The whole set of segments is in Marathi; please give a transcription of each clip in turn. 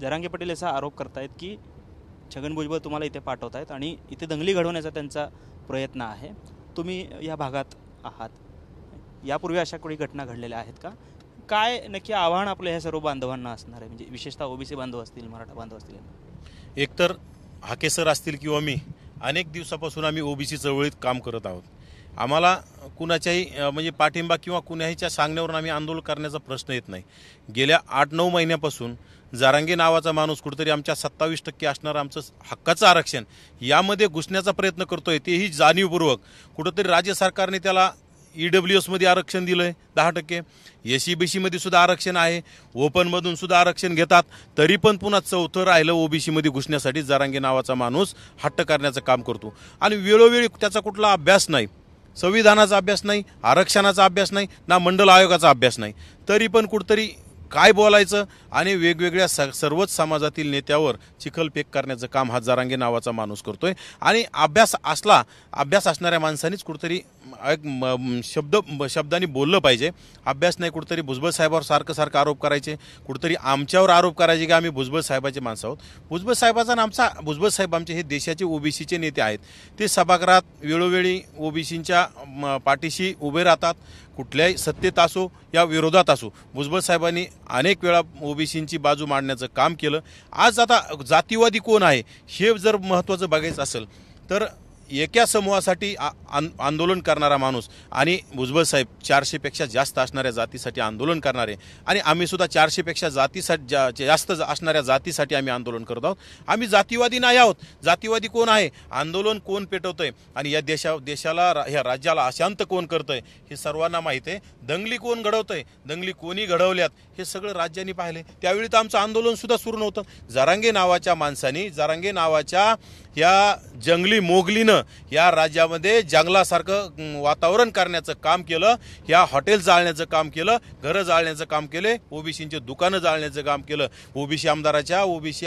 जरांगे पटेल असा आरोप करतायत की छगन भुजबळ तुम्हाला इथे पाठवत आहेत आणि इथे दंगली घडवण्याचा त्यांचा प्रयत्न आहे तुम्ही या भागात आहात यापूर्वी अशा कोणी घटना घडलेल्या आहेत का काय नक्की आव्हान आपलं ह्या सर्व बांधवांना असणार आहे म्हणजे विशेषतः ओबीसी बांधव असतील मराठा बांधव असतील एकतर हाकेसर असतील किंवा मी अनेक दिवसापासून आम्ही ओबीसी चळवळीत काम करत आहोत आम्हाला कुणाच्याही म्हणजे पाठिंबा किंवा कुणाहीच्या सांगण्यावरून आम्ही आंदोलन करण्याचा प्रश्न येत नाही गेल्या आठ नऊ महिन्यापासून जारांगे नावाचा माणूस कुठेतरी आमच्या सत्तावीस टक्के असणारं आमचं हक्काचं आरक्षण यामध्ये घुसण्याचा प्रयत्न करतोय तेही जाणीवपूर्वक कुठंतरी राज्य सरकारने त्याला ई e डब्ल्यू एसमध्ये आरक्षण दिलं आहे दहा टक्के ए सी e बी सीमध्ये सुद्धा आरक्षण आहे ओपनमधून सुद्धा आरक्षण घेतात तरी पण पुन्हा चौथं राहिलं ओबीसीमध्ये घुसण्यासाठी जारांगे नावाचा माणूस हट्ट करण्याचं काम करतो आणि वेळोवेळी त्याचा कुठला अभ्यास नाही संविधानाचा अभ्यास नाही आरक्षणाचा अभ्यास नाही ना मंडल आयोगाचा अभ्यास नाही तरी पण कुठतरी काय बोलायचं आणि वेगवेगळ्या स सर्वच समाजातील नेत्यावर चिखलपेक करण्याचं काम हा जारांगे नावाचा माणूस करतोय आणि अभ्यास असला अभ्यास असणाऱ्या माणसांनीच कुठंतरी एक म शब्द शब्दांनी बोललं पाहिजे अभ्यास नाही कुठंतरी भुजबळ साहेबावर सारखं सारखं आरोप करायचे कुठंतरी आमच्यावर आरोप करायचे की आम्ही भुजबळ साहेबाचे माणसं आहोत भुजबळ साहेबाचा आणि आमचा भुजबळ साहेब आमचे हे देशाचे ओबीसीचे नेते आहेत ते सभागृहात वेळोवेळी ओबीसींच्या पाठीशी उभे राहतात कुठल्याही सत्तेत असो या विरोधात असो भुजबळ साहेबांनी अनेक वेळा ओबीसींची बाजू मांडण्याचं काम केलं आज आता जातीवादी कोण आहे हे जर महत्त्वाचं बघायचं असेल तर एका समूहासाठी आंदोलन करणारा माणूस आणि भुजबळ साहेब चारशेपेक्षा जास्त असणाऱ्या जातीसाठी आंदोलन करणारे आणि आम्ही आम्हीसुद्धा चारशेपेक्षा जातीसाठी जा जास्त असणाऱ्या जातीसाठी आम्ही आंदोलन करत आहोत आम्ही जातीवादी नाही आहोत जातीवादी कोण आहे आंदोलन कोण पेटवतंय आणि या देशा देशाला या राज्याला अशांत कोण करतंय हे सर्वांना माहीत आहे दंगली कोण घडवतंय दंगली कोणी घडवल्यात हे सगळं राज्यांनी पाहिले त्यावेळी तर आमचं आंदोलनसुद्धा सुरू नव्हतं जारांगे नावाच्या माणसांनी जारांगे नावाच्या या जंगली मोगलीनं या राज्यामध्ये जंगलासारखं वातावरण करण्याचं काम केलं या हॉटेल जाळण्याचं काम केलं घरं जाळण्याचं काम केले ओबीसींचे दुकानं जाळण्याचं काम केलं ओबीसी आमदाराच्या ओबीसी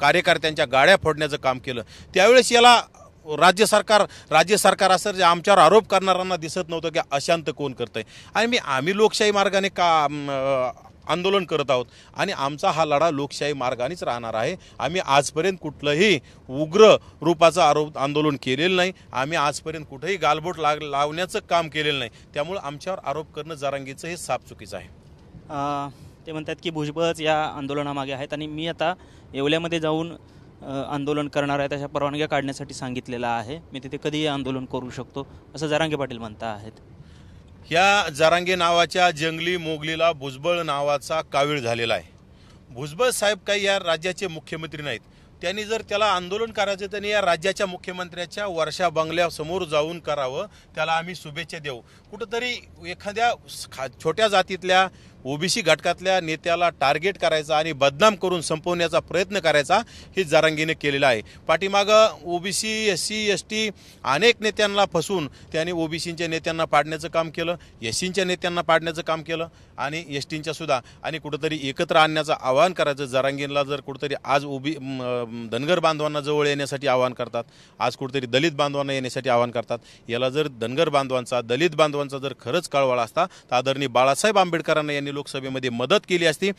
कार्यकर्त्यांच्या गाड्या फोडण्याचं काम केलं त्यावेळेस याला राज्य सरकार राज्य सरकार असं जे आमच्यावर आरोप करणाऱ्यांना दिसत नव्हतं की अशांत कोण करतंय आणि मी आम्ही लोकशाही मार्गाने का आंदोलन करत आहोत आणि आमचा हा लढा लोकशाही मार्गानेच राहणार आहे आम्ही आजपर्यंत कुठलंही उग्र रूपाचं आरोप आंदोलन केलेलं नाही आम्ही आजपर्यंत कुठेही गालबोट लाग लावण्याचं काम केलेलं नाही त्यामुळे आमच्यावर आरोप करणं जारांगीचं हे साप चुकीचं आहे ते म्हणतात की भुजबळच या आंदोलनामागे आहेत आणि मी आता येवल्यामध्ये जाऊन आंदोलन करणार आहे त्याच्या परवानग्या काढण्यासाठी सांगितलेलं आहे मी तिथे कधीही आंदोलन करू शकतो असं जरांगे पाटील म्हणता आहेत ह्या जरांगे नावाच्या जंगली मोगलीला भुजबळ नावाचा कावीळ झालेला आहे भुजबळ साहेब काही या राज्याचे मुख्यमंत्री नाहीत त्यांनी जर त्याला आंदोलन करायचं त्यांनी या राज्याच्या मुख्यमंत्र्याच्या वर्षा बंगल्यासमोर जाऊन करावं त्याला आम्ही शुभेच्छा देऊ कुठंतरी एखाद्या खा छोट्या जातीतल्या ओबीसी घटकातल्या नेत्याला टार्गेट करायचा आणि बदनाम करून संपवण्याचा प्रयत्न करायचा हे जारांगीने केलेला आहे पाठीमागं ओबीसी एस सी एस टी अनेक नेत्यांना फसून त्याने ओबीसींच्या नेत्यांना पाडण्याचं काम केलं एस सींच्या नेत्यांना पाडण्याचं काम केलं आणि एस टींच्यासुद्धा सुद्धा आणि कुठंतरी एकत्र आणण्याचं आवाहन करायचं जारांगींला जर कुठंतरी आज ओबी धनगर बांधवांना जवळ येण्यासाठी आवाहन करतात आज कुठंतरी दलित बांधवांना येण्यासाठी आवाहन करतात याला जर धनगर बांधवांचा दलित बांधवांचा जर खरंच कळवळा असता तर आदरणीय बाळासाहेब आंबेडकरांना यांनी लोकसभेमध्ये मदत केली असती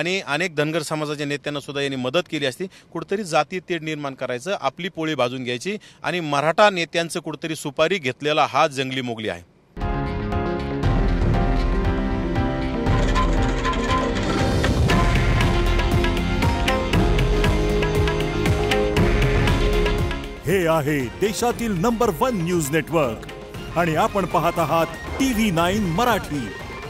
आणि अनेक धनगर समाजाच्या नेत्यांना सुद्धा यांनी मदत केली असती कुठतरी जाती तेढ निर्माण करायचं आपली पोळी भाजून घ्यायची आणि मराठा नेत्यांचं कुठतरी सुपारी घेतलेला हा जंगली मोगली आहे हे आहे देशातील नंबर वन न्यूज नेटवर्क आणि आपण पाहत आहात टी व्ही नाईन मराठी